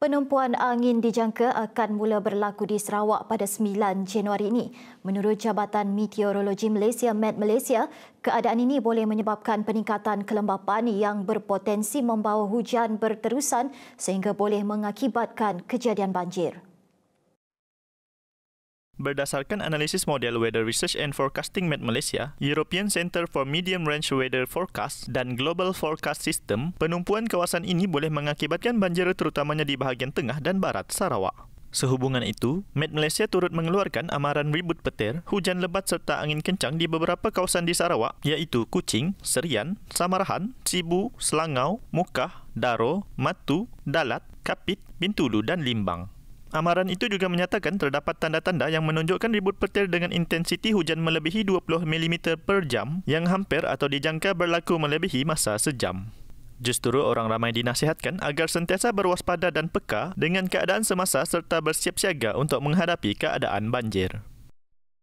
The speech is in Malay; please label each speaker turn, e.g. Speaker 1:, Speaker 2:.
Speaker 1: Penumpuan angin dijangka akan mula berlaku di Sarawak pada 9 Januari ini. Menurut Jabatan Meteorologi Malaysia, Met Malaysia, keadaan ini boleh menyebabkan peningkatan kelembapan yang berpotensi membawa hujan berterusan sehingga boleh mengakibatkan kejadian banjir.
Speaker 2: Berdasarkan analisis model Weather Research and Forecasting Met Malaysia, European Centre for Medium Range Weather Forecast dan Global Forecast System, penumpuan kawasan ini boleh mengakibatkan banjir terutamanya di bahagian tengah dan barat Sarawak. Sehubungan itu, Met Malaysia turut mengeluarkan amaran ribut petir, hujan lebat serta angin kencang di beberapa kawasan di Sarawak iaitu Kuching, Serian, Samarahan, Cebu, Selangau, Mukah, Daro, Matu, Dalat, Kapit, Bintulu dan Limbang. Amaran itu juga menyatakan terdapat tanda-tanda yang menunjukkan ribut petir dengan intensiti hujan melebihi 20 mm per jam yang hampir atau dijangka berlaku melebihi masa sejam. Justeru orang ramai dinasihatkan agar sentiasa berwaspada dan peka dengan keadaan semasa serta bersiap-siaga untuk menghadapi keadaan banjir.